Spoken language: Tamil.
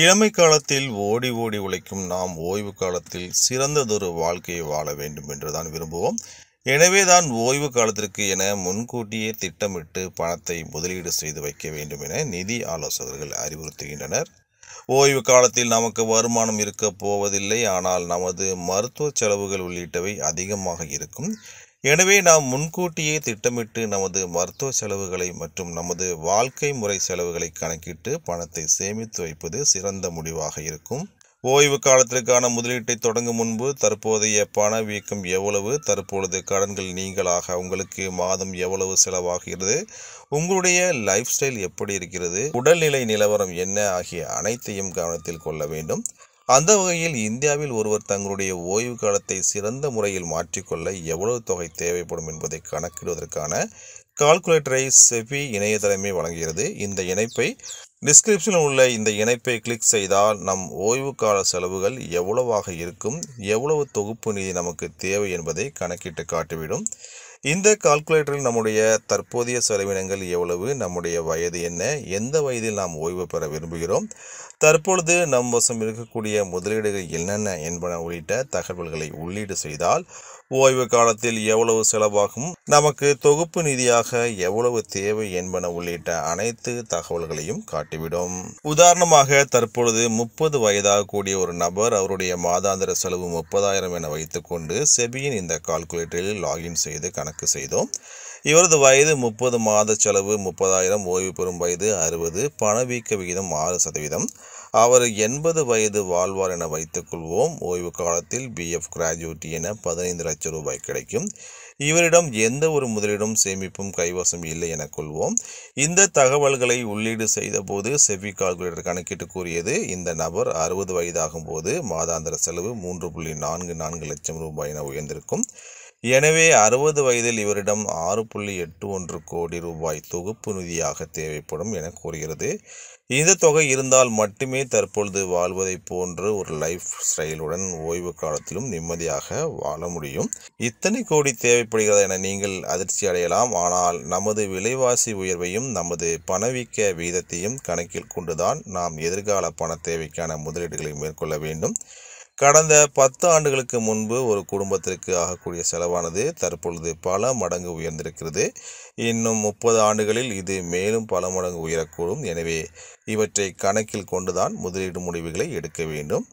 இளமை காலத்தில் ஓடி ஓடி உழைக்கும் நாம் ஓய்வு காலத்தில் சிறந்ததொரு வாழ்க்கையை வாழ வேண்டும் என்று தான் விரும்புவோம் எனவே தான் ஓய்வு காலத்திற்கு என முன்கூட்டியே திட்டமிட்டு பணத்தை முதலீடு செய்து வைக்க வேண்டும் என நிதி ஆலோசகர்கள் அறிவுறுத்துகின்றனர் ஓய்வு காலத்தில் நமக்கு வருமானம் இருக்க போவதில்லை ஆனால் நமது மருத்துவ செலவுகள் உள்ளிட்டவை அதிகமாக இருக்கும் எனவே நாம் முன்கூட்டியே திட்டமிட்டு நமது மருத்துவ செலவுகளை மற்றும் நமது வாழ்க்கை முறை செலவுகளை கணக்கிட்டு பணத்தை சேமித்து வைப்பது சிறந்த முடிவாக இருக்கும் ஓய்வு காலத்திற்கான முதலீட்டை தொடங்கும் முன்பு தற்போதைய பண வீக்கம் எவ்வளவு தற்பொழுது கடன்கள் நீங்களாக உங்களுக்கு மாதம் எவ்வளவு செலவாகிறது உங்களுடைய லைஃப் ஸ்டைல் எப்படி இருக்கிறது உடல்நிலை நிலவரம் என்ன ஆகிய அனைத்தையும் கவனத்தில் கொள்ள வேண்டும் அந்த வகையில் இந்தியாவில் ஒருவர் தங்களுடைய ஓய்வு காலத்தை சிறந்த முறையில் மாற்றிக்கொள்ள எவ்வளவு தொகை தேவைப்படும் என்பதை கணக்கிடுவதற்கான கால்குலேட்டரை செபி இணையதளமே வழங்குகிறது இந்த இணைப்பை டிஸ்கிரிப்ஷனில் உள்ள இந்த இணைப்பை கிளிக் செய்தால் நம் ஓய்வு கால செலவுகள் எவ்வளவாக இருக்கும் எவ்வளவு தொகுப்பு நிதி நமக்கு தேவை என்பதை கணக்கிட்டு காட்டிவிடும் இந்த கால்குலேட்டரில் நம்முடைய தற்போதைய செலவினங்கள் எவ்வளவு நம்முடைய வயது என்ன எந்த வயதில் நாம் ஓய்வு பெற விரும்புகிறோம் தற்பொழுது நம் வசம் இருக்கக்கூடிய முதலீடுகள் என்னென்ன என்பன உள்ளிட்ட தகவல்களை உள்ளீடு செய்தால் ஓய்வு காலத்தில் எவ்வளவு செலவாகும் நமக்கு தொகுப்பு நிதியாக எவ்வளவு தேவை என்பன உள்ளிட்ட அனைத்து தகவல்களையும் காட்டிவிடும் உதாரணமாக தற்பொழுது முப்பது வயதாக கூடிய ஒரு நபர் அவருடைய மாதாந்திர செலவு முப்பதாயிரம் என வைத்துக்கொண்டு செபியின் இந்த கால்குலேட்டரில் லாகின் செய்து கணக்கு செய்தோம் இவரது வயது முப்பது மாத செலவு முப்பதாயிரம் ஓய்வு பெறும் வயது அறுபது பணவீக்க விகிதம் ஆறு சதவீதம் அவர் எண்பது வயது வாழ்வார் என வைத்துக்கொள்வோம் ஓய்வு காலத்தில் பிஎஃப் கிராஜுவேட்டி என பதினைந்து லட்சம் ரூபாய் கிடைக்கும் இவரிடம் எந்த ஒரு முதலீடும் சேமிப்பும் கைவசம் இல்லை என கொள்வோம் இந்த தகவல்களை உள்ளீடு செய்தபோது செவி கால்குலேட்டர் கணக்கிட்டு கூறியது இந்த நபர் அறுபது வயதாகும் போது மாதாந்திர செலவு மூன்று புள்ளி நான்கு நான்கு லட்சம் ரூபாய் என உயர்ந்திருக்கும் எனவே அறுபது வயதில் இவரிடம் ஆறு புள்ளி எட்டு ஒன்று கோடி ரூபாய் தொகுப்பு நிதியாக தேவைப்படும் என கூறுகிறது இந்த தொகை இருந்தால் மட்டுமே தற்பொழுது வாழ்வதைப் போன்று ஒரு லைஃப் ஸ்டைலுடன் ஓய்வு காலத்திலும் நிம்மதியாக வாழ முடியும் இத்தனை கோடி தேவைப்படுகிறது என நீங்கள் அதிர்ச்சி அடையலாம் ஆனால் நமது விலைவாசி உயர்வையும் நமது பணவீக்க வீதத்தையும் கணக்கில் கொண்டுதான் நாம் எதிர்கால பண தேவைக்கான முதலீடுகளை மேற்கொள்ள வேண்டும் கடந்த பத்து ஆண்டுகளுக்கு முன்பு ஒரு குடும்பத்திற்கு ஆகக்கூடிய செலவானது தற்பொழுது பல மடங்கு உயர்ந்திருக்கிறது இன்னும் முப்பது ஆண்டுகளில் இது மேலும் பல மடங்கு உயரக்கூடும் எனவே இவற்றை கணக்கில் கொண்டுதான் முதலீடு முடிவுகளை எடுக்க வேண்டும்